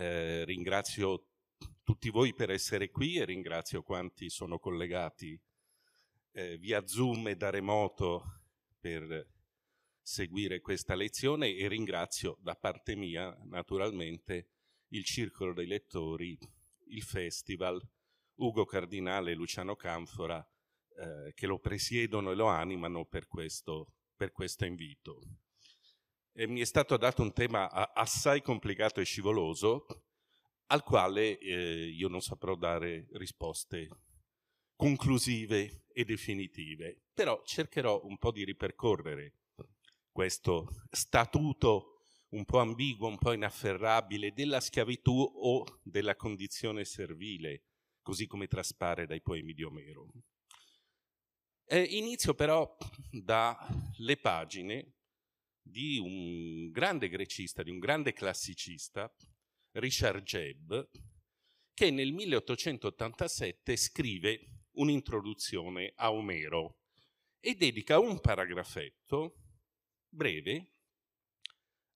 Eh, ringrazio tutti voi per essere qui e ringrazio quanti sono collegati eh, via Zoom e da remoto per seguire questa lezione e ringrazio da parte mia naturalmente il Circolo dei Lettori, il Festival, Ugo Cardinale e Luciano Canfora eh, che lo presiedono e lo animano per questo, per questo invito e mi è stato dato un tema assai complicato e scivoloso al quale eh, io non saprò dare risposte conclusive e definitive, però cercherò un po' di ripercorrere questo statuto un po' ambiguo, un po' inafferrabile della schiavitù o della condizione servile, così come traspare dai poemi di Omero. Eh, inizio però dalle pagine di un grande grecista, di un grande classicista, Richard Jebb, che nel 1887 scrive un'introduzione a Omero e dedica un paragrafetto breve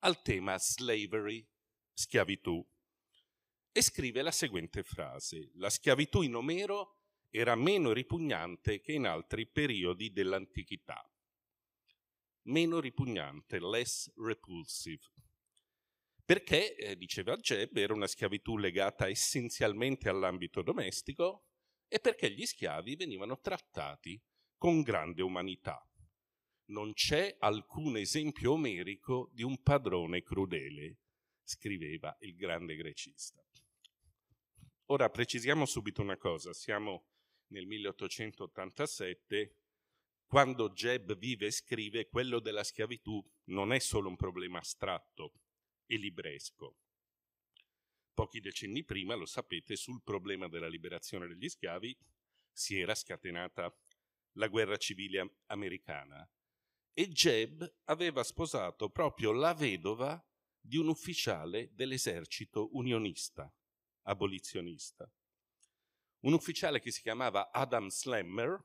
al tema slavery, schiavitù, e scrive la seguente frase: La schiavitù in Omero era meno ripugnante che in altri periodi dell'antichità meno ripugnante, less repulsive. Perché, eh, diceva Jeb, era una schiavitù legata essenzialmente all'ambito domestico e perché gli schiavi venivano trattati con grande umanità. Non c'è alcun esempio omerico di un padrone crudele, scriveva il grande grecista. Ora precisiamo subito una cosa, siamo nel 1887 quando Jeb vive e scrive, quello della schiavitù non è solo un problema astratto e libresco. Pochi decenni prima, lo sapete, sul problema della liberazione degli schiavi si era scatenata la guerra civile americana e Jeb aveva sposato proprio la vedova di un ufficiale dell'esercito unionista, abolizionista. Un ufficiale che si chiamava Adam Slammer,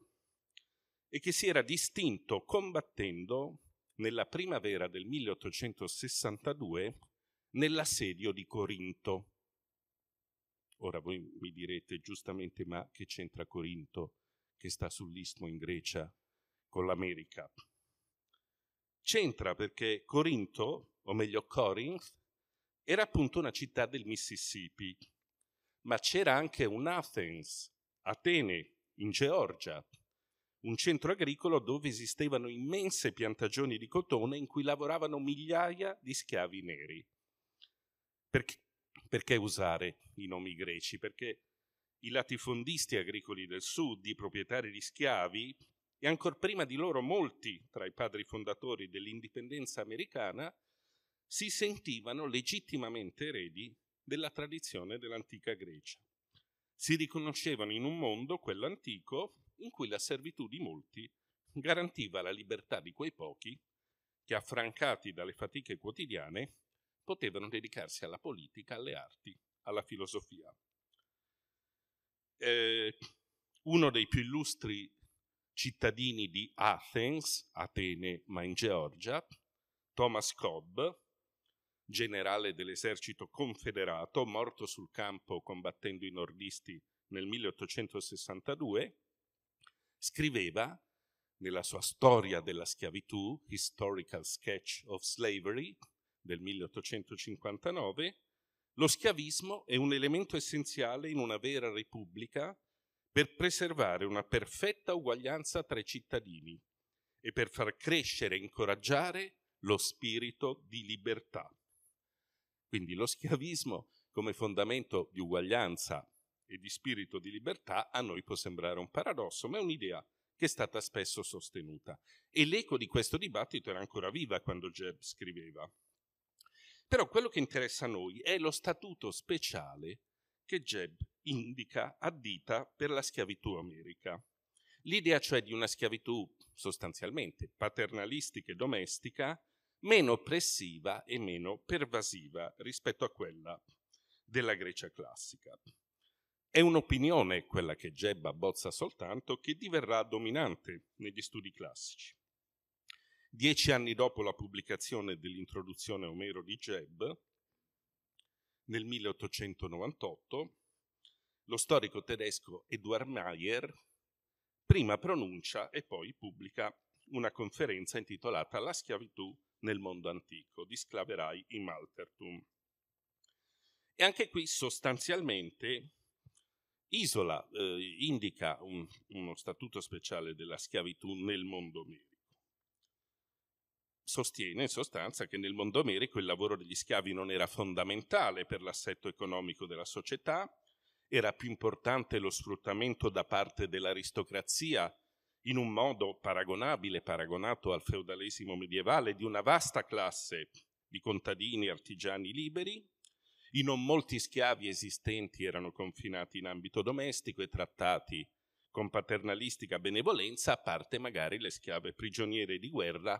e che si era distinto combattendo nella primavera del 1862 nell'assedio di Corinto. Ora voi mi direte giustamente, ma che c'entra Corinto che sta sull'istmo in Grecia con l'America? C'entra perché Corinto, o meglio Corinth, era appunto una città del Mississippi, ma c'era anche un Athens, Atene, in Georgia, un centro agricolo dove esistevano immense piantagioni di cotone in cui lavoravano migliaia di schiavi neri. Perché, perché usare i nomi greci? Perché i latifondisti agricoli del sud, i proprietari di schiavi, e ancora prima di loro molti tra i padri fondatori dell'indipendenza americana, si sentivano legittimamente eredi della tradizione dell'antica Grecia. Si riconoscevano in un mondo, quello antico, in cui la servitù di molti garantiva la libertà di quei pochi che, affrancati dalle fatiche quotidiane, potevano dedicarsi alla politica, alle arti, alla filosofia. Eh, uno dei più illustri cittadini di Athens, Atene ma in Georgia, Thomas Cobb, generale dell'esercito confederato, morto sul campo combattendo i nordisti nel 1862, scriveva nella sua Storia della schiavitù, Historical Sketch of Slavery, del 1859, lo schiavismo è un elemento essenziale in una vera repubblica per preservare una perfetta uguaglianza tra i cittadini e per far crescere e incoraggiare lo spirito di libertà. Quindi lo schiavismo come fondamento di uguaglianza e di spirito di libertà a noi può sembrare un paradosso, ma è un'idea che è stata spesso sostenuta. E l'eco di questo dibattito era ancora viva quando Jeb scriveva. Però quello che interessa a noi è lo statuto speciale che Jeb indica a dita per la schiavitù America. L'idea cioè di una schiavitù sostanzialmente paternalistica e domestica, meno oppressiva e meno pervasiva rispetto a quella della Grecia classica. È un'opinione, quella che Gebba abbozza soltanto, che diverrà dominante negli studi classici. Dieci anni dopo la pubblicazione dell'introduzione a Omero di Geb, nel 1898, lo storico tedesco Eduard Mayer prima pronuncia e poi pubblica una conferenza intitolata La schiavitù nel mondo antico, di sclaverai in Maltertum. E anche qui sostanzialmente Isola eh, indica un, uno statuto speciale della schiavitù nel mondo omerico. Sostiene in sostanza che nel mondo omerico il lavoro degli schiavi non era fondamentale per l'assetto economico della società, era più importante lo sfruttamento da parte dell'aristocrazia in un modo paragonabile, paragonato al feudalesimo medievale, di una vasta classe di contadini artigiani liberi i non molti schiavi esistenti erano confinati in ambito domestico e trattati con paternalistica benevolenza, a parte magari le schiave prigioniere di guerra,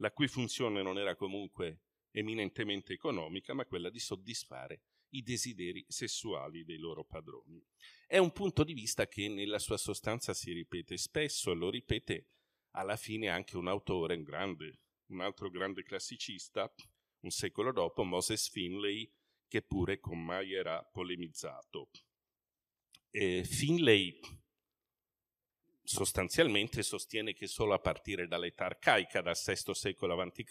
la cui funzione non era comunque eminentemente economica, ma quella di soddisfare i desideri sessuali dei loro padroni. È un punto di vista che nella sua sostanza si ripete spesso e lo ripete alla fine anche un autore, un, grande, un altro grande classicista, un secolo dopo, Moses Finlay, che pure con Maier ha polemizzato. Eh, Finlay sostanzialmente sostiene che solo a partire dall'età arcaica, dal VI secolo a.C.,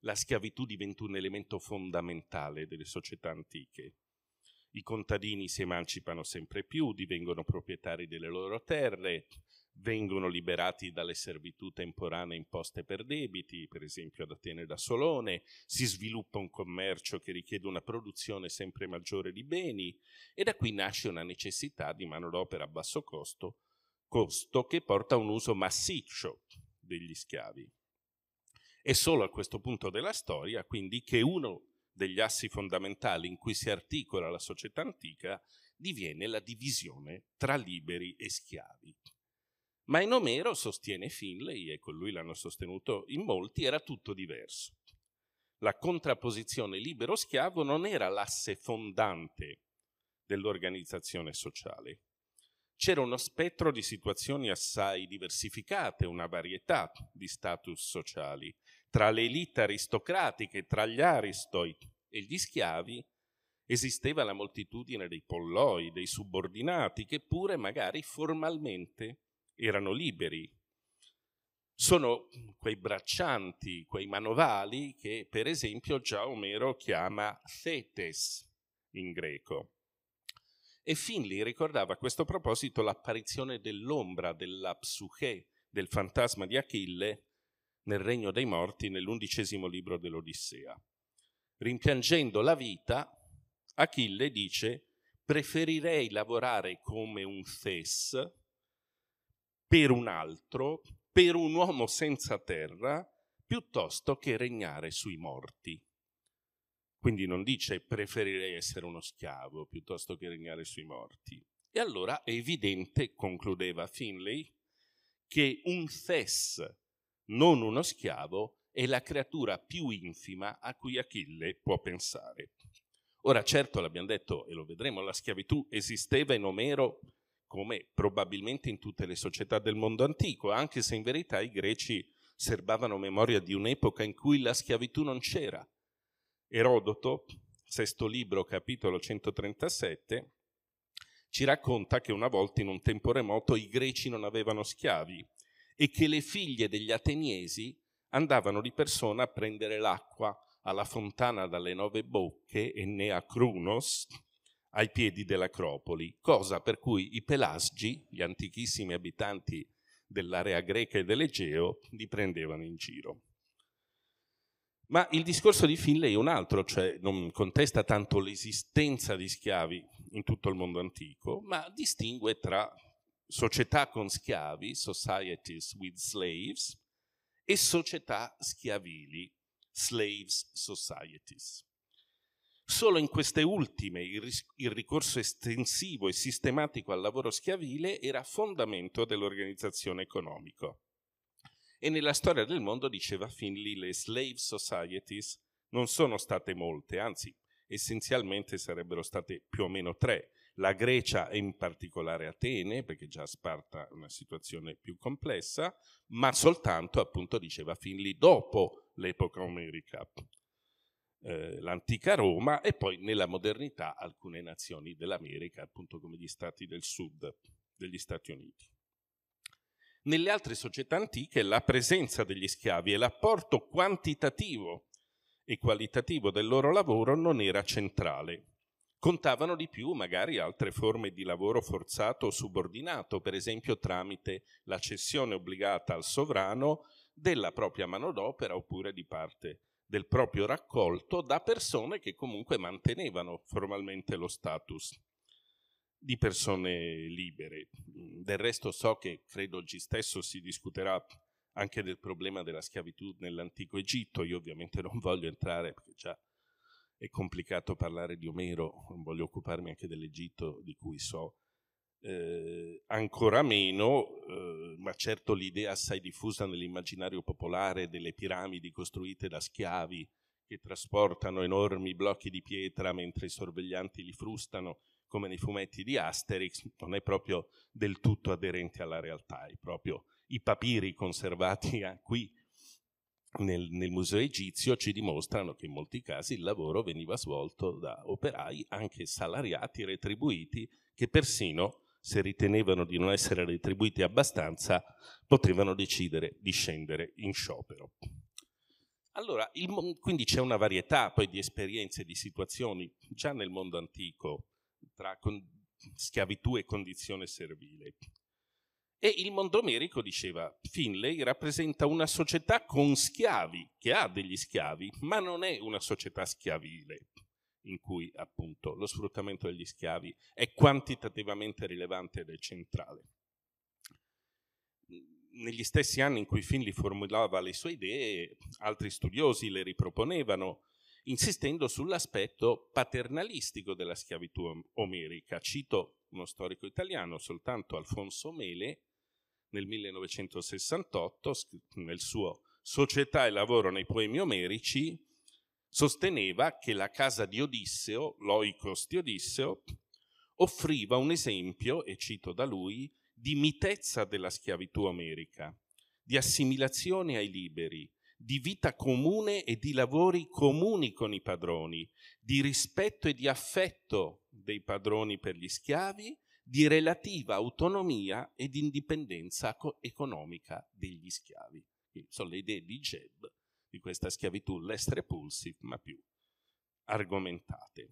la schiavitù diventa un elemento fondamentale delle società antiche. I contadini si emancipano sempre più, divengono proprietari delle loro terre, vengono liberati dalle servitù temporanee imposte per debiti, per esempio ad Atene da Solone, si sviluppa un commercio che richiede una produzione sempre maggiore di beni e da qui nasce una necessità di manodopera a basso costo, costo che porta a un uso massiccio degli schiavi. È solo a questo punto della storia, quindi, che uno degli assi fondamentali in cui si articola la società antica diviene la divisione tra liberi e schiavi. Ma in Omero, sostiene Finlay, e con lui l'hanno sostenuto in molti, era tutto diverso. La contrapposizione libero-schiavo non era l'asse fondante dell'organizzazione sociale. C'era uno spettro di situazioni assai diversificate, una varietà di status sociali, tra le elite aristocratiche, tra gli aristoi e gli schiavi, esisteva la moltitudine dei polloi, dei subordinati, che pure magari formalmente erano liberi. Sono quei braccianti, quei manovali che per esempio già Omero chiama thetes in greco. E Finley ricordava a questo proposito l'apparizione dell'ombra, della psuche, del fantasma di Achille nel regno dei morti nell'undicesimo libro dell'Odissea. Rimpiangendo la vita, Achille dice preferirei lavorare come un Thes per un altro, per un uomo senza terra, piuttosto che regnare sui morti. Quindi non dice preferirei essere uno schiavo piuttosto che regnare sui morti. E allora è evidente, concludeva Finlay, che un fess, non uno schiavo, è la creatura più infima a cui Achille può pensare. Ora certo l'abbiamo detto e lo vedremo, la schiavitù esisteva in Omero come probabilmente in tutte le società del mondo antico, anche se in verità i greci serbavano memoria di un'epoca in cui la schiavitù non c'era. Erodoto, sesto libro, capitolo 137, ci racconta che una volta in un tempo remoto i greci non avevano schiavi e che le figlie degli ateniesi andavano di persona a prendere l'acqua alla fontana dalle nove bocche, Enea Crunos, ai piedi dell'Acropoli, cosa per cui i Pelasgi, gli antichissimi abitanti dell'area greca e dell'Egeo, li prendevano in giro. Ma il discorso di Finlay è un altro, cioè non contesta tanto l'esistenza di schiavi in tutto il mondo antico, ma distingue tra società con schiavi, societies with slaves, e società schiavili, slaves societies. Solo in queste ultime il, ricorso estensivo e sistematico al lavoro schiavile era fondamento dell'organizzazione economica. E nella storia del mondo, diceva Finley, le slave societies non sono state molte, anzi essenzialmente sarebbero state più o meno tre. La Grecia e in particolare Atene, perché già Sparta è una situazione più complessa, ma soltanto, appunto, diceva Finley, dopo l'epoca omerica. Eh, l'antica Roma e poi nella modernità alcune nazioni dell'America, appunto come gli stati del sud degli Stati Uniti. Nelle altre società antiche la presenza degli schiavi e l'apporto quantitativo e qualitativo del loro lavoro non era centrale. Contavano di più magari altre forme di lavoro forzato o subordinato, per esempio tramite la cessione obbligata al sovrano della propria manodopera oppure di parte del proprio raccolto da persone che comunque mantenevano formalmente lo status di persone libere. Del resto so che credo oggi stesso si discuterà anche del problema della schiavitù nell'antico Egitto, io ovviamente non voglio entrare perché già è complicato parlare di Omero, non voglio occuparmi anche dell'Egitto di cui so eh, ancora meno, eh, ma certo l'idea assai diffusa nell'immaginario popolare delle piramidi costruite da schiavi che trasportano enormi blocchi di pietra mentre i sorveglianti li frustano, come nei fumetti di Asterix, non è proprio del tutto aderente alla realtà, è proprio i papiri conservati qui nel, nel, museo egizio ci dimostrano che in molti casi il lavoro veniva svolto da operai anche salariati, retribuiti, che persino se ritenevano di non essere retribuiti abbastanza, potevano decidere di scendere in sciopero. Allora, il, quindi c'è una varietà poi di esperienze, di situazioni, già nel mondo antico, tra con, schiavitù e condizione servile. E il mondo Mondomerico diceva, Finlay rappresenta una società con schiavi, che ha degli schiavi, ma non è una società schiavile in cui appunto lo sfruttamento degli schiavi è quantitativamente rilevante ed è centrale. Negli stessi anni in cui Finley formulava le sue idee, altri studiosi le riproponevano, insistendo sull'aspetto paternalistico della schiavitù omerica. Cito uno storico italiano, soltanto Alfonso Mele, nel 1968, nel suo Società e lavoro nei poemi omerici, sosteneva che la casa di Odisseo, l'oikos di Odisseo, offriva un esempio, e cito da lui, di mitezza della schiavitù america, di assimilazione ai liberi, di vita comune e di lavori comuni con i padroni, di rispetto e di affetto dei padroni per gli schiavi, di relativa autonomia ed indipendenza economica degli schiavi. Quindi sono le idee di Jeb di questa schiavitù, l'essere pulsi, ma più argomentate.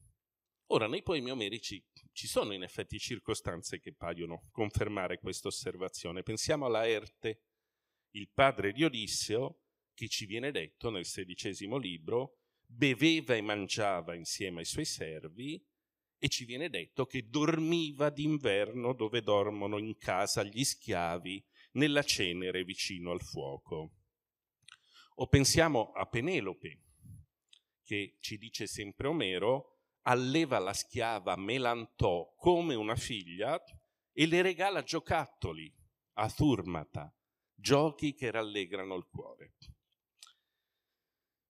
Ora, nei poemi omerici ci sono in effetti circostanze che paiono confermare questa osservazione. Pensiamo alla Erte, il padre di Odisseo, che ci viene detto nel sedicesimo libro, beveva e mangiava insieme ai suoi servi e ci viene detto che dormiva d'inverno dove dormono in casa gli schiavi, nella cenere vicino al fuoco. O pensiamo a Penelope, che ci dice sempre Omero, alleva la schiava Melantò come una figlia e le regala giocattoli a Turmata, giochi che rallegrano il cuore.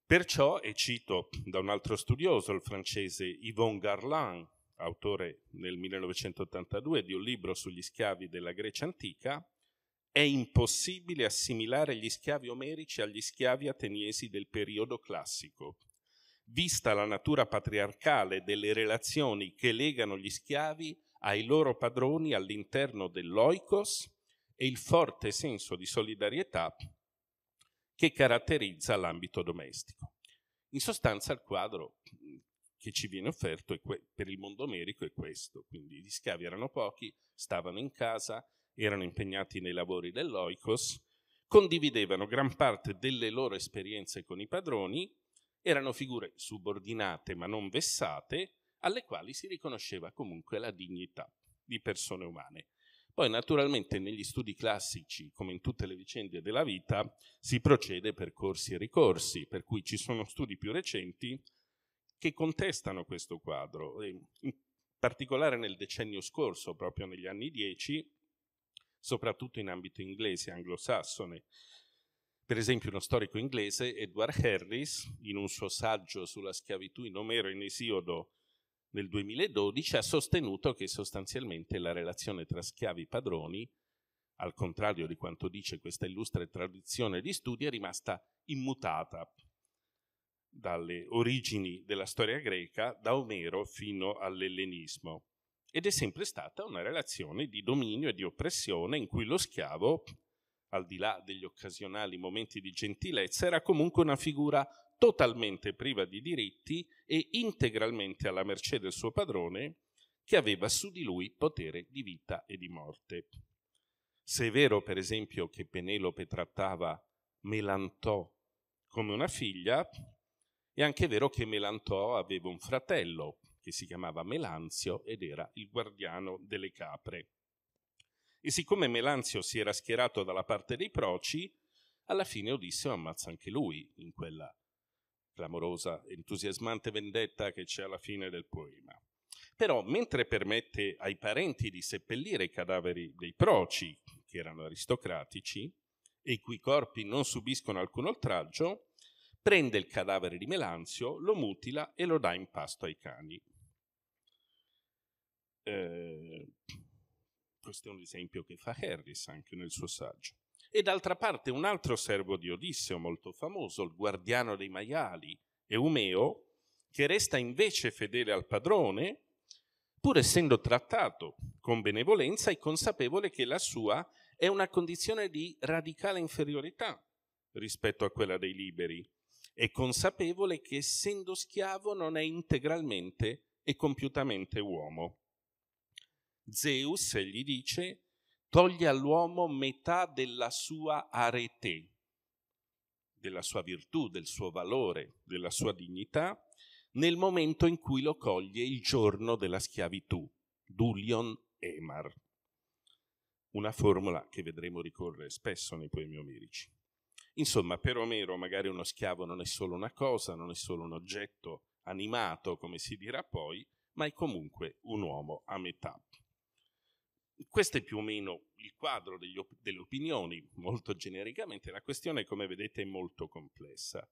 Perciò, e cito da un altro studioso, il francese Yvon Garland, autore nel 1982 di un libro sugli schiavi della Grecia antica, è impossibile assimilare gli schiavi omerici agli schiavi ateniesi del periodo classico. Vista la natura patriarcale delle relazioni che legano gli schiavi ai loro padroni all'interno dell'oikos e il forte senso di solidarietà che caratterizza l'ambito domestico. In sostanza il quadro che ci viene offerto per il mondo omerico è questo, quindi gli schiavi erano pochi, stavano in casa, erano impegnati nei lavori dell'Oikos, condividevano gran parte delle loro esperienze con i padroni, erano figure subordinate ma non vessate, alle quali si riconosceva comunque la dignità di persone umane. Poi naturalmente negli studi classici, come in tutte le vicende della vita, si procede per corsi e ricorsi, per cui ci sono studi più recenti che contestano questo quadro. In particolare nel decennio scorso, proprio negli anni 10, soprattutto in ambito inglese, anglosassone. Per esempio uno storico inglese, Edward Harris, in un suo saggio sulla schiavitù in Omero e in Esiodo nel 2012, ha sostenuto che sostanzialmente la relazione tra schiavi e padroni, al contrario di quanto dice questa illustre tradizione di studi, è rimasta immutata dalle origini della storia greca, da Omero fino all'ellenismo ed è sempre stata una relazione di dominio e di oppressione in cui lo schiavo, al di là degli occasionali momenti di gentilezza, era comunque una figura totalmente priva di diritti e integralmente alla mercé del suo padrone, che aveva su di lui potere di vita e di morte. Se è vero, per esempio, che Penelope trattava Melantò come una figlia, è anche vero che Melantò aveva un fratello, che si chiamava Melanzio ed era il guardiano delle capre. E siccome Melanzio si era schierato dalla parte dei proci, alla fine Odisseo ammazza anche lui in quella clamorosa, entusiasmante vendetta che c'è alla fine del poema. Però, mentre permette ai parenti di seppellire i cadaveri dei proci, che erano aristocratici, e i cui corpi non subiscono alcun oltraggio, prende il cadavere di Melanzio, lo mutila e lo dà in pasto ai cani. Eh, questo è un esempio che fa Harris anche nel suo saggio. E d'altra parte un altro servo di Odisseo molto famoso, il guardiano dei maiali, Eumeo, che resta invece fedele al padrone, pur essendo trattato con benevolenza e consapevole che la sua è una condizione di radicale inferiorità rispetto a quella dei liberi, e consapevole che essendo schiavo non è integralmente e compiutamente uomo. Zeus, gli dice, toglie all'uomo metà della sua arete, della sua virtù, del suo valore, della sua dignità, nel momento in cui lo coglie il giorno della schiavitù, Dulion Emar, una formula che vedremo ricorrere spesso nei poemi omerici. Insomma, per Omero magari uno schiavo non è solo una cosa, non è solo un oggetto animato, come si dirà poi, ma è comunque un uomo a metà. Questo è più o meno il quadro op- delle opinioni, molto genericamente. La questione, come vedete, è molto complessa.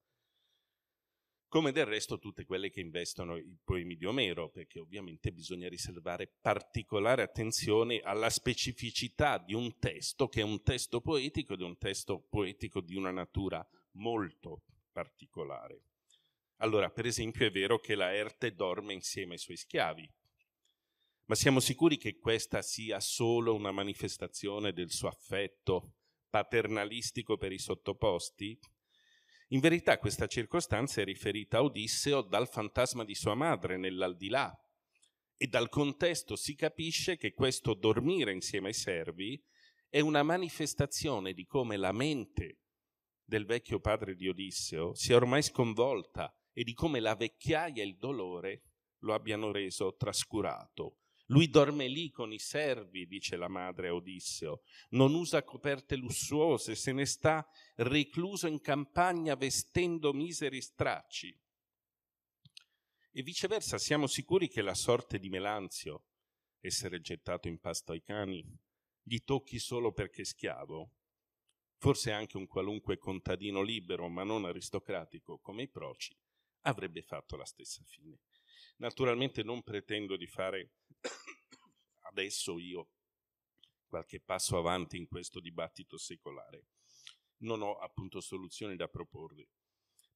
Come del resto tutte quelle che investono i poemi di Omero, perché ovviamente bisogna riservare particolare attenzione alla specificità di un testo, che è un testo poetico ed è un testo poetico di una natura molto particolare. Allora, per esempio, è vero che la Erte dorme insieme ai suoi schiavi, ma siamo sicuri che questa sia solo una manifestazione del suo affetto paternalistico per i sottoposti? In verità questa circostanza è riferita a Odisseo dal fantasma di sua madre nell'aldilà e dal contesto si capisce che questo dormire insieme ai servi è una manifestazione di come la mente del vecchio padre di Odisseo sia ormai sconvolta e di come la vecchiaia e il dolore lo abbiano reso trascurato, lui dorme lì con i servi, dice la madre a Odisseo, non usa coperte lussuose, se ne sta recluso in campagna vestendo miseri stracci. E viceversa, siamo sicuri che la sorte di Melanzio, essere gettato in pasto ai cani, gli tocchi solo perché schiavo? Forse anche un qualunque contadino libero, ma non aristocratico come i proci, avrebbe fatto la stessa fine. Naturalmente non pretendo di fare adesso io qualche passo avanti in questo dibattito secolare. Non ho appunto soluzioni da proporvi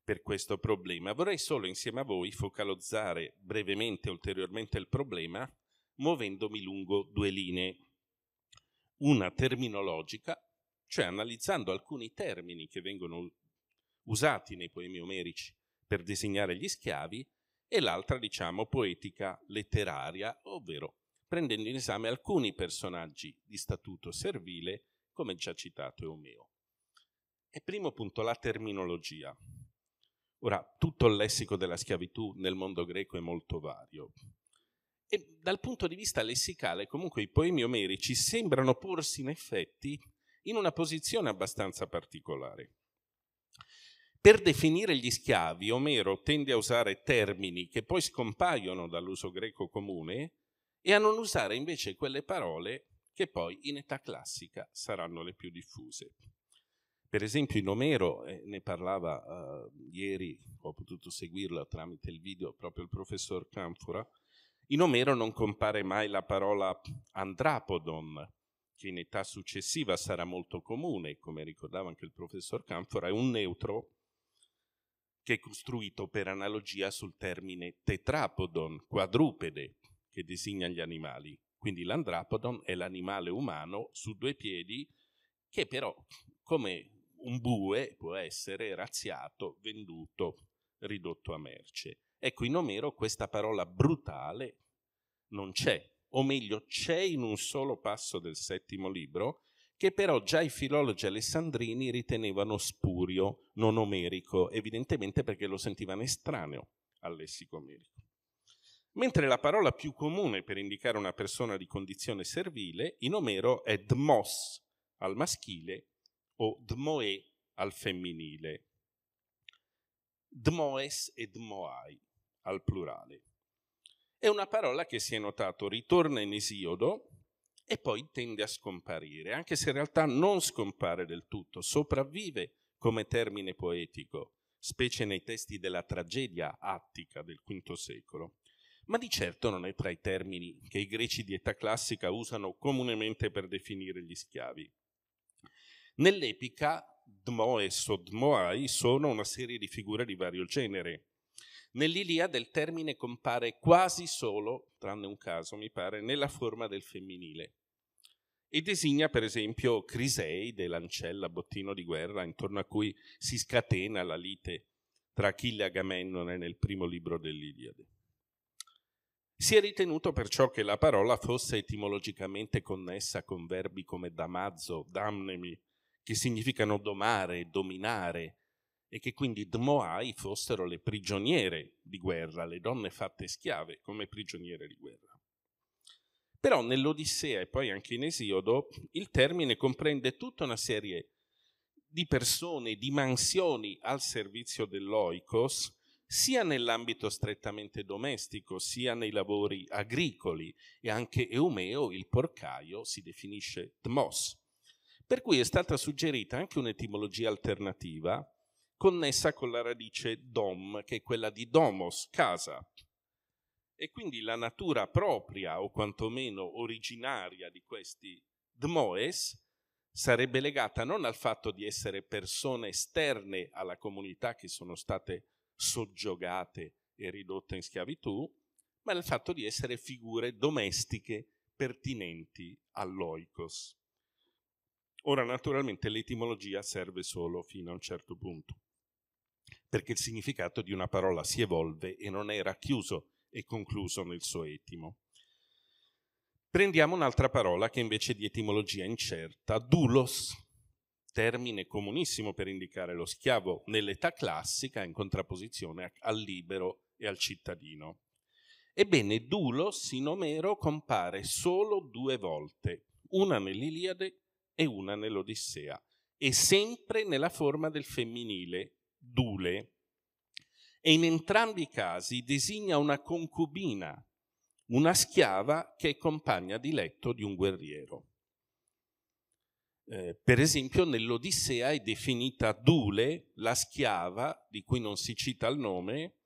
per questo problema. Vorrei solo insieme a voi focalizzare brevemente, ulteriormente il problema, muovendomi lungo due linee. Una terminologica, cioè analizzando alcuni termini che vengono usati nei poemi omerici per designare gli schiavi, e l'altra, diciamo, poetica letteraria, ovvero prendendo in esame alcuni personaggi di statuto servile, come già citato Eomeo. E primo punto, la terminologia. Ora, tutto il lessico della schiavitù nel mondo greco è molto vario. E dal punto di vista lessicale, comunque, i poemi omerici sembrano porsi in effetti in una posizione abbastanza particolare. Per definire gli schiavi, Omero tende a usare termini che poi scompaiono dall'uso greco comune e a non usare invece quelle parole che poi in età classica saranno le più diffuse. Per esempio in Omero, eh, ne parlava eh, ieri, ho potuto seguirlo tramite il video proprio il professor Canfora, in Omero non compare mai la parola andrapodon, che in età successiva sarà molto comune, come ricordava anche il professor Canfora, è un neutro che è costruito per analogia sul termine tetrapodon, quadrupede, che designa gli animali. Quindi l'andrapodon è l'animale umano su due piedi che però, come un bue, può essere razziato, venduto, ridotto a merce. Ecco, in Omero questa parola brutale non c'è, o meglio c'è in un solo passo del settimo libro, che però già i filologi alessandrini ritenevano spurio, non omerico, evidentemente perché lo sentivano estraneo al lessico omerico. Mentre la parola più comune per indicare una persona di condizione servile in Omero è dmos al maschile o dmoe al femminile, dmoes e dmoai al plurale. È una parola che si è notato ritorna in Esiodo e poi tende a scomparire, anche se in realtà non scompare del tutto, sopravvive come termine poetico, specie nei testi della tragedia attica del V secolo, ma di certo non è tra i termini che i greci di età classica usano comunemente per definire gli schiavi. Nell'epica, dmoes o dmoai sono una serie di figure di vario genere. Nell'Iliade il termine compare quasi solo, tranne un caso mi pare, nella forma del femminile e designa per esempio Criseide, l'ancella bottino di guerra intorno a cui si scatena la lite tra Achille e Agamennone nel primo libro dell'Iliade. Si è ritenuto perciò che la parola fosse etimologicamente connessa con verbi come damazzo, damnemi, che significano domare, dominare, e che quindi dmoai fossero le prigioniere di guerra, le donne fatte schiave come prigioniere di guerra. Però nell'Odissea e poi anche in Esiodo il termine comprende tutta una serie di persone, di mansioni al servizio dell'oikos, sia nell'ambito strettamente domestico, sia nei lavori agricoli e anche Eumeo, il porcaio, si definisce Tmos. Per cui è stata suggerita anche un'etimologia alternativa connessa con la radice dom, che è quella di domos, casa, e quindi la natura propria o quantomeno originaria di questi dmoes sarebbe legata non al fatto di essere persone esterne alla comunità che sono state soggiogate e ridotte in schiavitù, ma al fatto di essere figure domestiche pertinenti all'oikos. Ora, naturalmente, l'etimologia serve solo fino a un certo punto, perché il significato di una parola si evolve e non è racchiuso e concluso nel suo etimo. Prendiamo un'altra parola che invece è di etimologia incerta, dulos, termine comunissimo per indicare lo schiavo nell'età classica in contrapposizione al libero e al cittadino. Ebbene, dulos in Omero compare solo due volte, una nell'Iliade e una nell'Odissea, e sempre nella forma del femminile, dule, e in entrambi i casi designa una concubina, una schiava che è compagna di letto di un guerriero. Eh, per esempio nell'Odissea è definita Dule, la schiava, di cui non si cita il nome,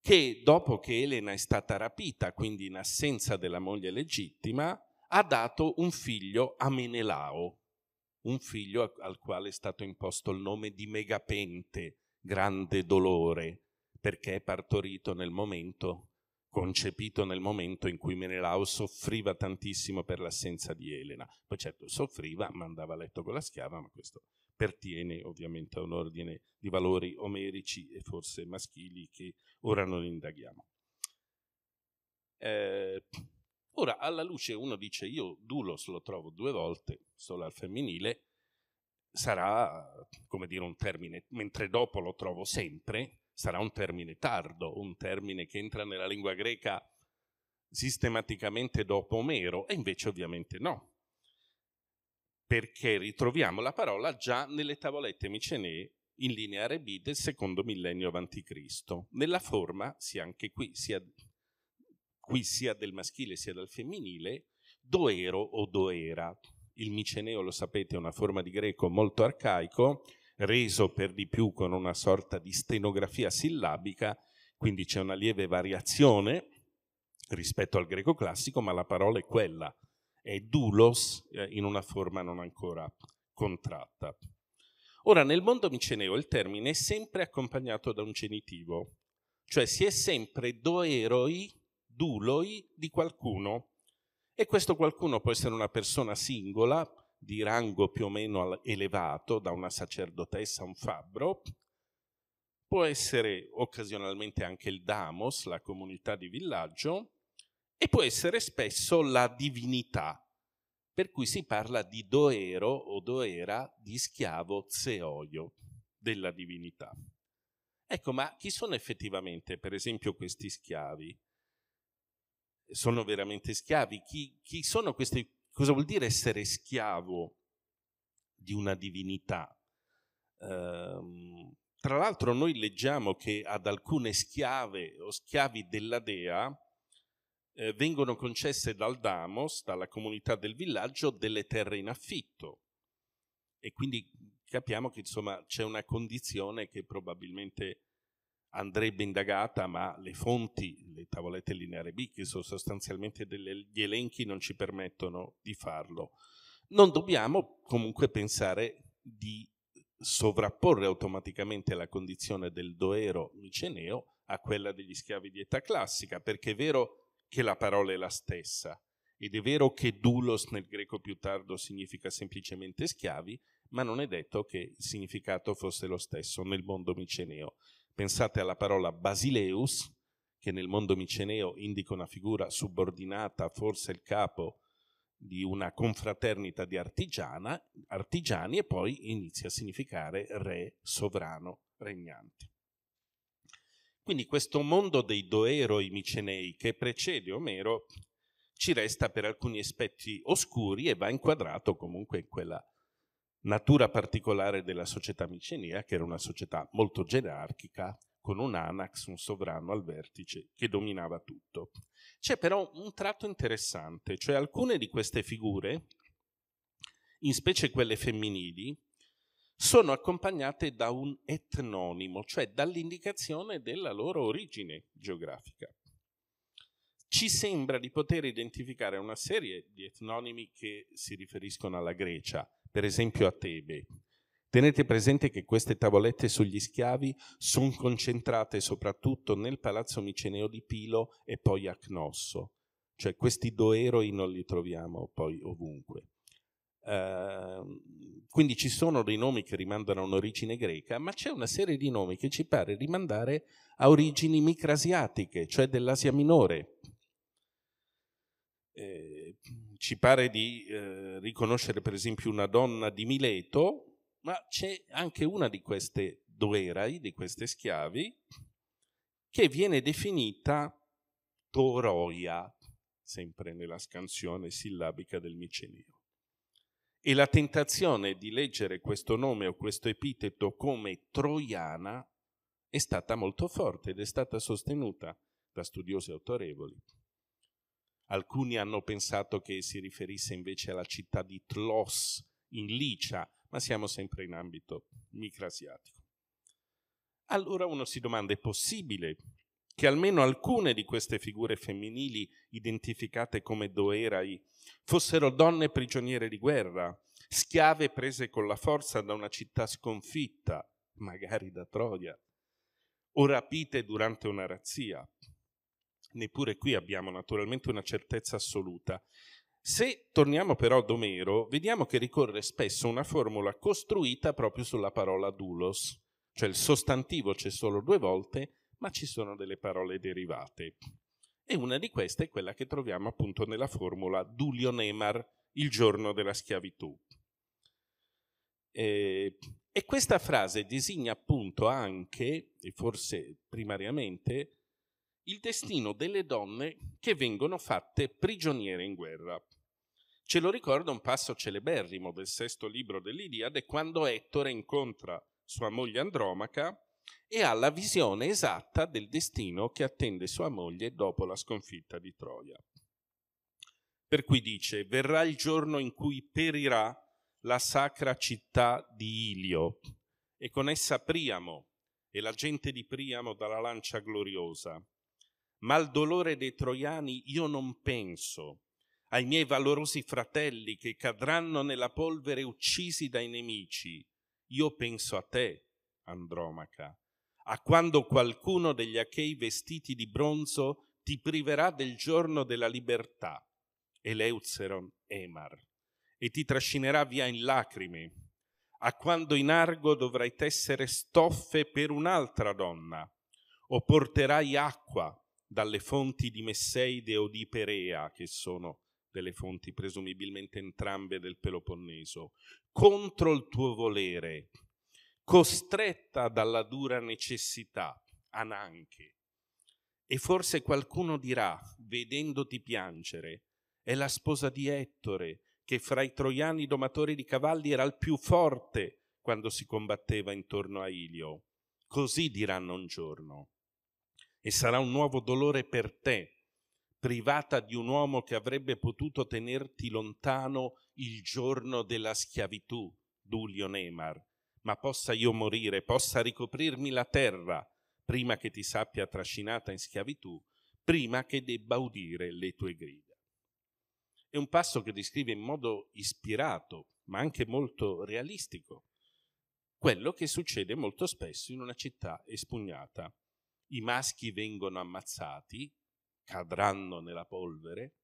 che dopo che Elena è stata rapita, quindi in assenza della moglie legittima, ha dato un figlio a Menelao, un figlio al quale è stato imposto il nome di Megapente, grande dolore perché è partorito nel momento, concepito nel momento in cui Menelao soffriva tantissimo per l'assenza di Elena. Poi certo soffriva, ma andava a letto con la schiava, ma questo pertiene ovviamente a un ordine di valori omerici e forse maschili che ora non indaghiamo. Eh, ora, alla luce uno dice io Dulos lo trovo due volte, solo al femminile, sarà, come dire, un termine, mentre dopo lo trovo sempre, sarà un termine tardo, un termine che entra nella lingua greca sistematicamente dopo Omero, e invece ovviamente no, perché ritroviamo la parola già nelle tavolette micenee in linea B del secondo millennio a.C. Nella forma, sia anche qui, sia, qui sia del maschile sia del femminile, doero o doera, il miceneo, lo sapete, è una forma di greco molto arcaico, reso per di più con una sorta di stenografia sillabica, quindi c'è una lieve variazione rispetto al greco classico, ma la parola è quella, è doulos eh, in una forma non ancora contratta. Ora, nel mondo miceneo il termine è sempre accompagnato da un genitivo, cioè si è sempre doeroi, duloi di qualcuno, e questo qualcuno può essere una persona singola, di rango più o meno elevato, da una sacerdotessa a un fabbro, può essere occasionalmente anche il damos, la comunità di villaggio, e può essere spesso la divinità, per cui si parla di doero o doera di schiavo zeoio della divinità. Ecco, ma chi sono effettivamente, per esempio, questi schiavi? sono veramente schiavi. Chi, chi sono questi? Cosa vuol dire essere schiavo di una divinità? Ehm, tra l'altro noi leggiamo che ad alcune schiave o schiavi della dea eh, vengono concesse dal Damos, dalla comunità del villaggio, delle terre in affitto. E quindi capiamo che insomma c'è una condizione che probabilmente andrebbe indagata, ma le fonti, le tavolette lineare B, che sono sostanzialmente degli elenchi, non ci permettono di farlo. Non dobbiamo comunque pensare di sovrapporre automaticamente la condizione del doero miceneo a quella degli schiavi di età classica, perché è vero che la parola è la stessa, ed è vero che doulos nel greco più tardo significa semplicemente schiavi, ma non è detto che il significato fosse lo stesso nel mondo miceneo. Pensate alla parola basileus, che nel mondo miceneo indica una figura subordinata, forse il capo di una confraternita di artigiana, artigiani e poi inizia a significare re, sovrano, regnante. Quindi questo mondo dei doeroi micenei che precede Omero ci resta per alcuni aspetti oscuri e va inquadrato comunque in quella natura particolare della società micenea, che era una società molto gerarchica, con un anax, un sovrano al vertice che dominava tutto. C'è però un tratto interessante, cioè alcune di queste figure, in specie quelle femminili, sono accompagnate da un etnonimo, cioè dall'indicazione della loro origine geografica. Ci sembra di poter identificare una serie di etnonimi che si riferiscono alla Grecia, per esempio a Tebe. Tenete presente che queste tavolette sugli schiavi sono concentrate soprattutto nel palazzo miceneo di Pilo e poi a Cnosso, cioè questi due eroi non li troviamo poi ovunque. Uh, quindi ci sono dei nomi che rimandano a un'origine greca, ma c'è una serie di nomi che ci pare rimandare a origini micrasiatiche, cioè dell'Asia minore. Eh, ci pare di eh, riconoscere per esempio una donna di Mileto, ma c'è anche una di queste doerai, di queste schiavi, che viene definita Toroia, sempre nella scansione sillabica del Miceneo. E la tentazione di leggere questo nome o questo epiteto come troiana è stata molto forte ed è stata sostenuta da studiosi autorevoli. Alcuni hanno pensato che si riferisse invece alla città di Tlos in Licia, ma siamo sempre in ambito micrasiatico. Allora uno si domanda, è possibile che almeno alcune di queste figure femminili identificate come doerai fossero donne prigioniere di guerra, schiave prese con la forza da una città sconfitta, magari da Troia, o rapite durante una razzia? Neppure qui abbiamo naturalmente una certezza assoluta. Se torniamo però ad Omero, vediamo che ricorre spesso una formula costruita proprio sulla parola dulos, cioè il sostantivo c'è solo due volte, ma ci sono delle parole derivate. E una di queste è quella che troviamo appunto nella formula dulionemar, il giorno della schiavitù. E, e questa frase designa appunto anche, e forse primariamente, il destino delle donne che vengono fatte prigioniere in guerra. Ce lo ricorda un passo celeberrimo del sesto libro dell'Iliade quando Ettore incontra sua moglie Andromaca e ha la visione esatta del destino che attende sua moglie dopo la sconfitta di Troia. Per cui dice, verrà il giorno in cui perirà la sacra città di Ilio e con essa Priamo e la gente di Priamo dalla lancia gloriosa ma al dolore dei troiani io non penso, ai miei valorosi fratelli che cadranno nella polvere uccisi dai nemici. Io penso a te, Andromaca, a quando qualcuno degli Achei vestiti di bronzo ti priverà del giorno della libertà, Eleuzeron Emar, e ti trascinerà via in lacrime, a quando in argo dovrai tessere stoffe per un'altra donna, o porterai acqua dalle fonti di Messeide o di Perea, che sono delle fonti presumibilmente entrambe del Peloponneso, contro il tuo volere, costretta dalla dura necessità, ananche. E forse qualcuno dirà, vedendoti piangere, è la sposa di Ettore, che fra i troiani domatori di cavalli era il più forte quando si combatteva intorno a Ilio. Così diranno un giorno e sarà un nuovo dolore per te, privata di un uomo che avrebbe potuto tenerti lontano il giorno della schiavitù, Dulio Nemar, ma possa io morire, possa ricoprirmi la terra, prima che ti sappia trascinata in schiavitù, prima che debba udire le tue grida. È un passo che descrive in modo ispirato, ma anche molto realistico, quello che succede molto spesso in una città espugnata i maschi vengono ammazzati, cadranno nella polvere,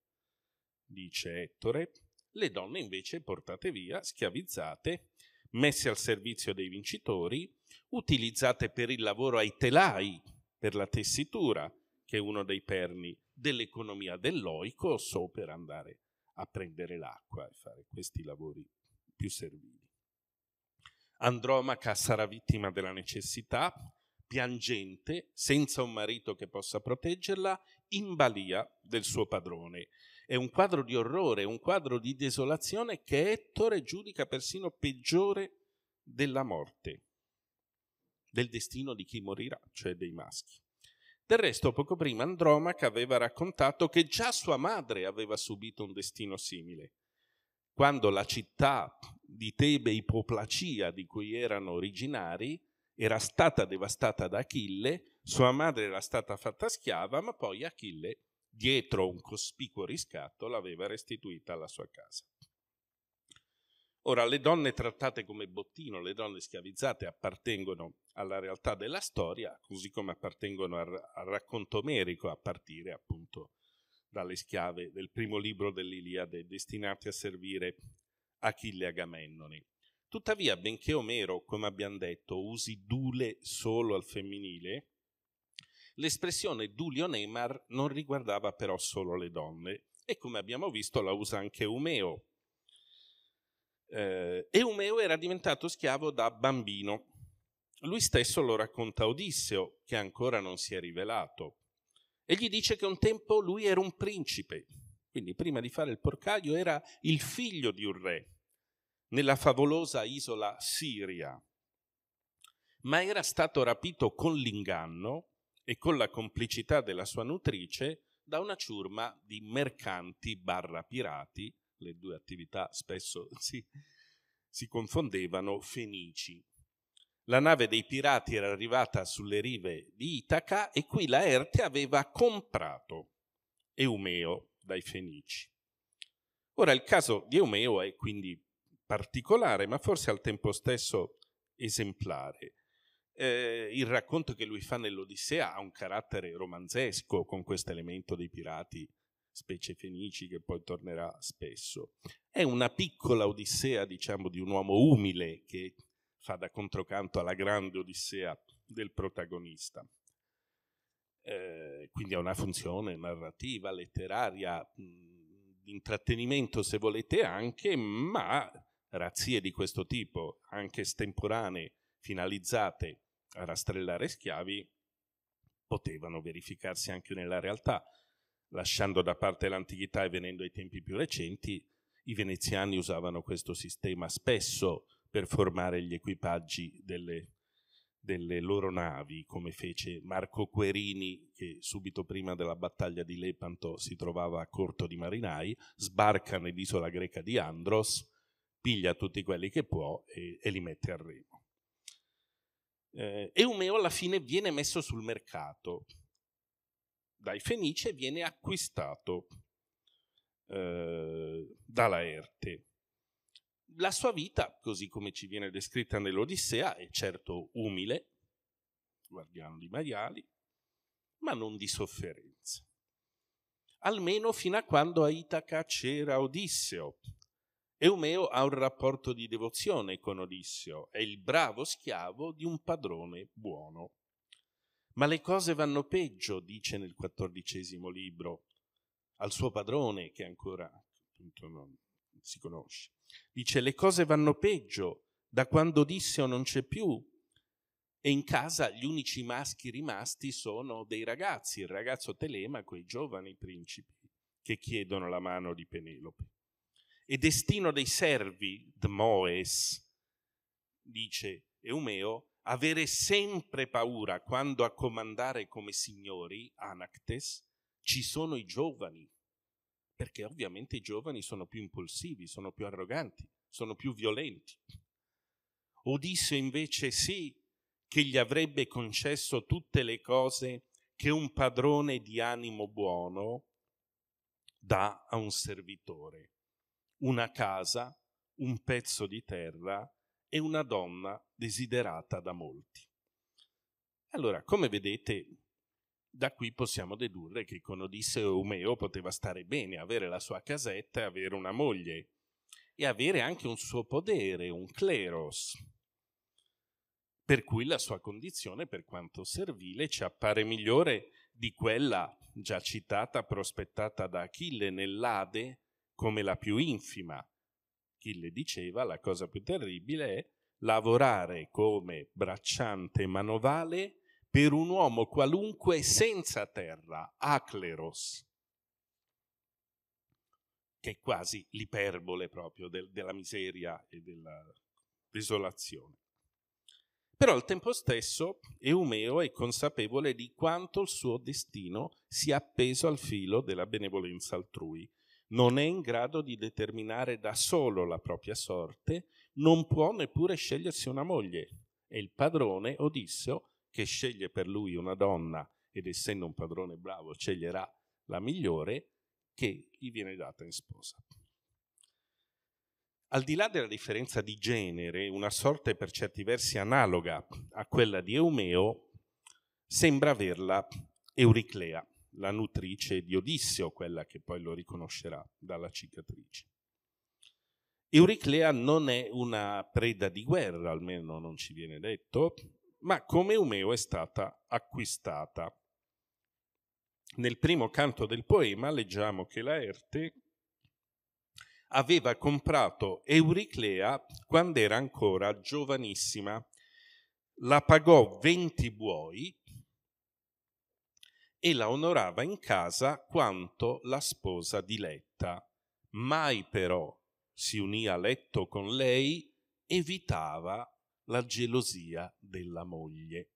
dice Ettore, le donne invece portate via, schiavizzate, messe al servizio dei vincitori, utilizzate per il lavoro ai telai, per la tessitura, che è uno dei perni dell'economia dell'oico, so per andare a prendere l'acqua e fare questi lavori più servili. Andromaca sarà vittima della necessità, piangente, senza un marito che possa proteggerla, in balia del suo padrone. È un quadro di orrore, un quadro di desolazione che Ettore giudica persino peggiore della morte, del destino di chi morirà, cioè dei maschi. Del resto, poco prima Andromaca aveva raccontato che già sua madre aveva subito un destino simile. Quando la città di Tebe Ipoplacia, di cui erano originari, era stata devastata da Achille, sua madre era stata fatta schiava, ma poi Achille, dietro un cospicuo riscatto, l'aveva restituita alla sua casa. Ora, le donne trattate come bottino, le donne schiavizzate appartengono alla realtà della storia, così come appartengono al, al racconto omerico, a partire appunto dalle schiave del primo libro dell'Iliade, destinate a servire Achille e Agamennone. Tuttavia, benché Omero, come abbiamo detto, usi dule solo al femminile, l'espressione dulio nemar non riguardava però solo le donne e come abbiamo visto la usa anche Umeo. Eh, e Umeo era diventato schiavo da bambino. Lui stesso lo racconta a Odisseo, che ancora non si è rivelato, e gli dice che un tempo lui era un principe, quindi prima di fare il porcaio era il figlio di un re nella favolosa isola Siria, ma era stato rapito con l'inganno e con la complicità della sua nutrice da una ciurma di mercanti barra pirati, le due attività spesso si, si confondevano, fenici. La nave dei pirati era arrivata sulle rive di Itaca e qui Laerte aveva comprato Eumeo dai fenici. Ora il caso di Eumeo è quindi particolare, ma forse al tempo stesso esemplare. Eh, il racconto che lui fa nell'Odissea ha un carattere romanzesco con questo elemento dei pirati, specie fenici, che poi tornerà spesso. È una piccola Odissea, diciamo, di un uomo umile che fa da controcanto alla grande Odissea del protagonista. Eh, quindi ha una funzione narrativa, letteraria, mh, di intrattenimento se volete anche, ma razzie di questo tipo, anche estemporanee, finalizzate a rastrellare schiavi, potevano verificarsi anche nella realtà. Lasciando da parte l'antichità e venendo ai tempi più recenti, i veneziani usavano questo sistema spesso per formare gli equipaggi delle, delle loro navi, come fece Marco Querini, che subito prima della battaglia di Lepanto si trovava a corto di marinai, sbarca nell'isola greca di Andros piglia tutti quelli che può e, e li mette a remo. Eh, Eumeo alla fine viene messo sul mercato, dai Fenici e viene acquistato eh, da Laerte. La sua vita, così come ci viene descritta nell'Odissea, è certo umile, guardiano di maiali, ma non di sofferenza. Almeno fino a quando a Itaca c'era Odisseo, Eumeo ha un rapporto di devozione con Odisseo, è il bravo schiavo di un padrone buono. Ma le cose vanno peggio, dice nel quattordicesimo libro, al suo padrone che ancora appunto, non si conosce. Dice le cose vanno peggio da quando Odisseo non c'è più e in casa gli unici maschi rimasti sono dei ragazzi, il ragazzo Telemaco e i giovani principi che chiedono la mano di Penelope e destino dei servi, dmoes, dice Eumeo, avere sempre paura quando a comandare come signori, anactes, ci sono i giovani, perché ovviamente i giovani sono più impulsivi, sono più arroganti, sono più violenti. Odisse invece sì che gli avrebbe concesso tutte le cose che un padrone di animo buono dà a un servitore una casa, un pezzo di terra e una donna desiderata da molti. Allora, come vedete, da qui possiamo dedurre che con Odisseo Eumeo poteva stare bene, avere la sua casetta e avere una moglie e avere anche un suo podere, un cleros. Per cui la sua condizione, per quanto servile, ci appare migliore di quella già citata, prospettata da Achille nell'Ade, come la più infima. Chi le diceva la cosa più terribile è lavorare come bracciante manovale per un uomo qualunque senza terra, acleros, che è quasi l'iperbole proprio del, della miseria e della desolazione. Però al tempo stesso Eumeo è consapevole di quanto il suo destino sia appeso al filo della benevolenza altrui non è in grado di determinare da solo la propria sorte, non può neppure scegliersi una moglie. E il padrone Odisseo, che sceglie per lui una donna, ed essendo un padrone bravo, sceglierà la migliore, che gli viene data in sposa. Al di là della differenza di genere, una sorte per certi versi analoga a quella di Eumeo, sembra averla Euriclea la nutrice di Odisseo, quella che poi lo riconoscerà dalla cicatrice. Euriclea non è una preda di guerra, almeno non ci viene detto, ma come Umeo è stata acquistata. Nel primo canto del poema leggiamo che Laerte aveva comprato Euriclea quando era ancora giovanissima. La pagò 20 buoi e la onorava in casa quanto la sposa diletta. Mai però si unì a letto con lei, evitava la gelosia della moglie.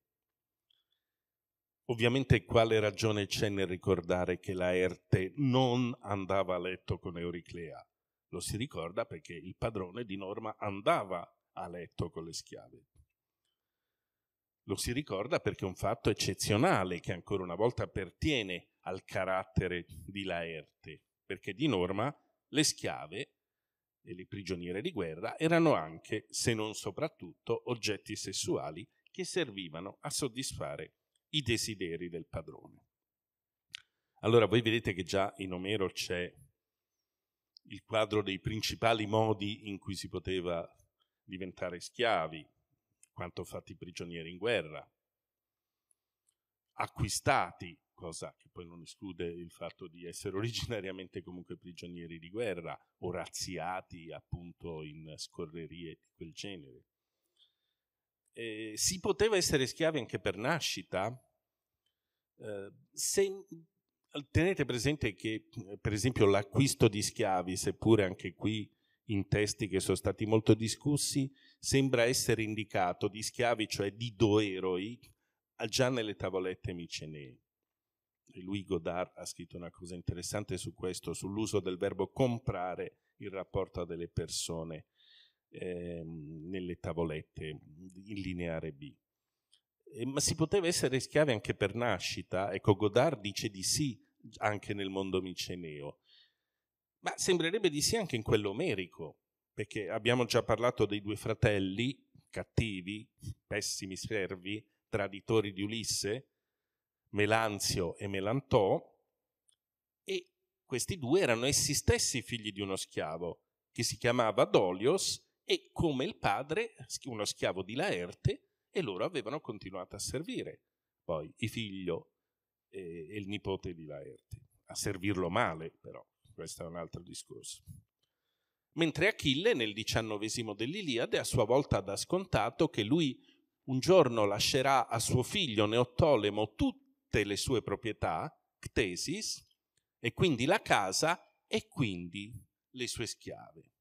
Ovviamente quale ragione c'è nel ricordare che Laerte non andava a letto con Euriclea? Lo si ricorda perché il padrone di norma andava a letto con le schiave. Lo si ricorda perché è un fatto eccezionale che ancora una volta appartiene al carattere di Laerte, perché di norma le schiave e le prigioniere di guerra erano anche, se non soprattutto, oggetti sessuali che servivano a soddisfare i desideri del padrone. Allora voi vedete che già in Omero c'è il quadro dei principali modi in cui si poteva diventare schiavi, quanto fatti prigionieri in guerra, acquistati, cosa che poi non esclude il fatto di essere originariamente comunque prigionieri di guerra o razziati appunto in scorrerie di quel genere. Eh, si poteva essere schiavi anche per nascita? Eh, se, tenete presente che per esempio l'acquisto di schiavi, seppure anche qui in testi che sono stati molto discussi, sembra essere indicato di schiavi, cioè di doeroi, già nelle tavolette micenee. lui Godard ha scritto una cosa interessante su questo, sull'uso del verbo comprare il rapporto delle persone eh, nelle tavolette in lineare B. Eh, ma si poteva essere schiavi anche per nascita? Ecco, Godard dice di sì anche nel mondo miceneo ma sembrerebbe di sì anche in quello omerico, perché abbiamo già parlato dei due fratelli cattivi, pessimi servi, traditori di Ulisse, Melanzio e Melantò, e questi due erano essi stessi figli di uno schiavo che si chiamava Dolios e come il padre, uno schiavo di Laerte, e loro avevano continuato a servire poi il figlio eh, e il nipote di Laerte, a servirlo male però questo è un altro discorso. Mentre Achille nel diciannovesimo dell'Iliade a sua volta ha scontato che lui un giorno lascerà a suo figlio Neottolemo tutte le sue proprietà, Ctesis, e quindi la casa e quindi le sue schiave.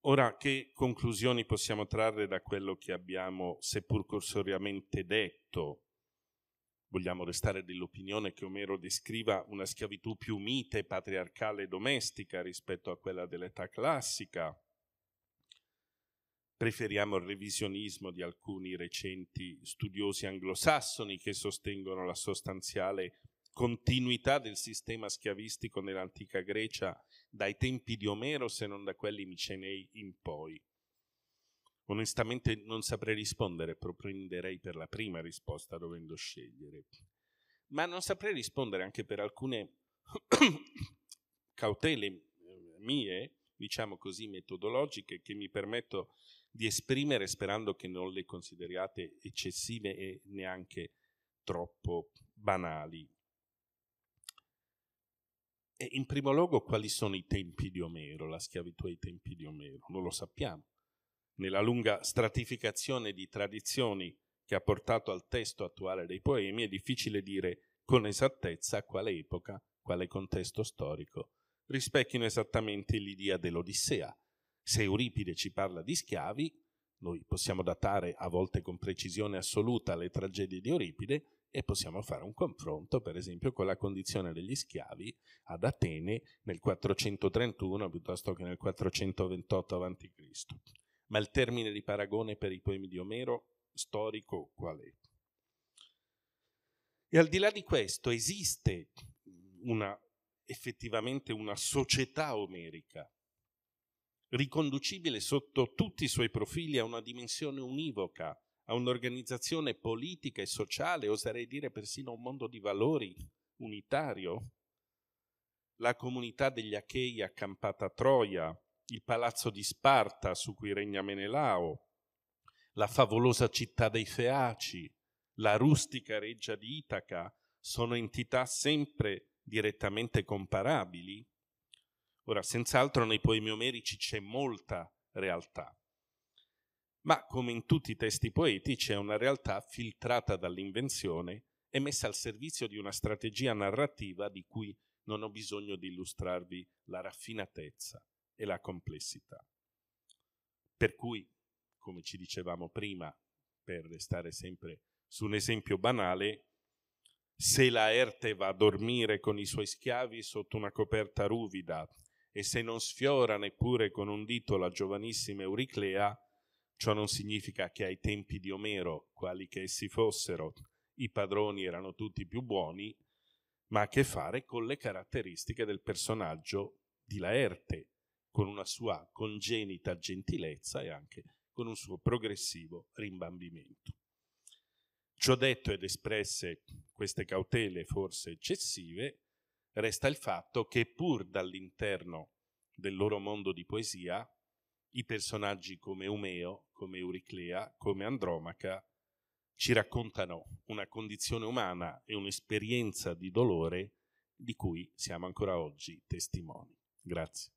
Ora, che conclusioni possiamo trarre da quello che abbiamo, seppur cursoriamente detto vogliamo restare dell'opinione che Omero descriva una schiavitù più mite, patriarcale e domestica rispetto a quella dell'età classica, preferiamo il revisionismo di alcuni recenti studiosi anglosassoni che sostengono la sostanziale continuità del sistema schiavistico nell'antica Grecia dai tempi di Omero se non da quelli micenei in poi. Onestamente non saprei rispondere, proprenderei per la prima risposta dovendo scegliere. Ma non saprei rispondere anche per alcune cautele eh, mie, diciamo così, metodologiche che mi permetto di esprimere sperando che non le consideriate eccessive e neanche troppo banali. E in primo luogo, quali sono i tempi di Omero, la schiavitù ai tempi di Omero? Non lo sappiamo nella lunga stratificazione di tradizioni che ha portato al testo attuale dei poemi, è difficile dire con esattezza quale epoca, quale contesto storico rispecchino esattamente l'idea dell'Odissea. Se Euripide ci parla di schiavi, noi possiamo datare a volte con precisione assoluta le tragedie di Euripide e possiamo fare un confronto, per esempio, con la condizione degli schiavi ad Atene nel 431 piuttosto che nel 428 a.C ma il termine di paragone per i poemi di Omero storico qual è? E al di là di questo esiste una, effettivamente una società omerica, riconducibile sotto tutti i suoi profili a una dimensione univoca, a un'organizzazione politica e sociale, oserei dire persino a un mondo di valori unitario, la comunità degli Achei accampata a Troia, il palazzo di Sparta su cui regna Menelao, la favolosa città dei Feaci, la rustica reggia di Itaca, sono entità sempre direttamente comparabili? Ora, senz'altro nei poemi omerici c'è molta realtà, ma come in tutti i testi poetici è una realtà filtrata dall'invenzione e messa al servizio di una strategia narrativa di cui non ho bisogno di illustrarvi la raffinatezza e la complessità. Per cui, come ci dicevamo prima, per restare sempre su un esempio banale, se Laerte va a dormire con i suoi schiavi sotto una coperta ruvida e se non sfiora neppure con un dito la giovanissima Euriclea, ciò non significa che ai tempi di Omero, quali che essi fossero, i padroni erano tutti più buoni, ma ha a che fare con le caratteristiche del personaggio di Laerte, con una sua congenita gentilezza e anche con un suo progressivo rimbambimento. Ciò detto ed espresse queste cautele forse eccessive, resta il fatto che pur dall'interno del loro mondo di poesia, i personaggi come Umeo, come Euriclea, come Andromaca ci raccontano una condizione umana e un'esperienza di dolore di cui siamo ancora oggi testimoni. Grazie.